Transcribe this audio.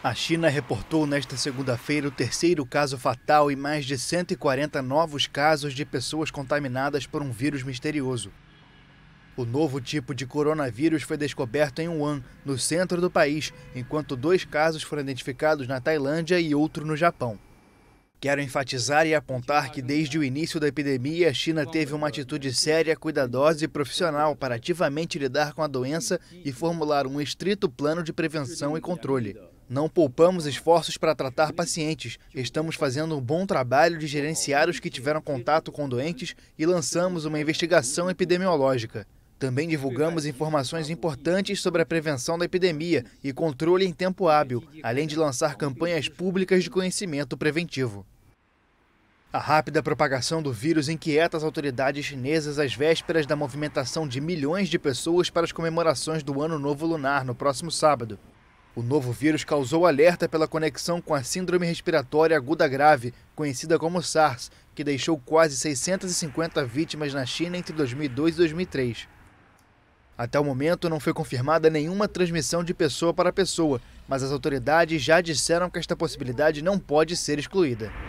A China reportou nesta segunda-feira o terceiro caso fatal e mais de 140 novos casos de pessoas contaminadas por um vírus misterioso. O novo tipo de coronavírus foi descoberto em Wuhan, no centro do país, enquanto dois casos foram identificados na Tailândia e outro no Japão. Quero enfatizar e apontar que desde o início da epidemia, a China teve uma atitude séria, cuidadosa e profissional para ativamente lidar com a doença e formular um estrito plano de prevenção e controle. Não poupamos esforços para tratar pacientes. Estamos fazendo um bom trabalho de gerenciar os que tiveram contato com doentes e lançamos uma investigação epidemiológica. Também divulgamos informações importantes sobre a prevenção da epidemia e controle em tempo hábil, além de lançar campanhas públicas de conhecimento preventivo. A rápida propagação do vírus inquieta as autoridades chinesas às vésperas da movimentação de milhões de pessoas para as comemorações do Ano Novo Lunar no próximo sábado. O novo vírus causou alerta pela conexão com a Síndrome Respiratória Aguda Grave, conhecida como SARS, que deixou quase 650 vítimas na China entre 2002 e 2003. Até o momento, não foi confirmada nenhuma transmissão de pessoa para pessoa, mas as autoridades já disseram que esta possibilidade não pode ser excluída.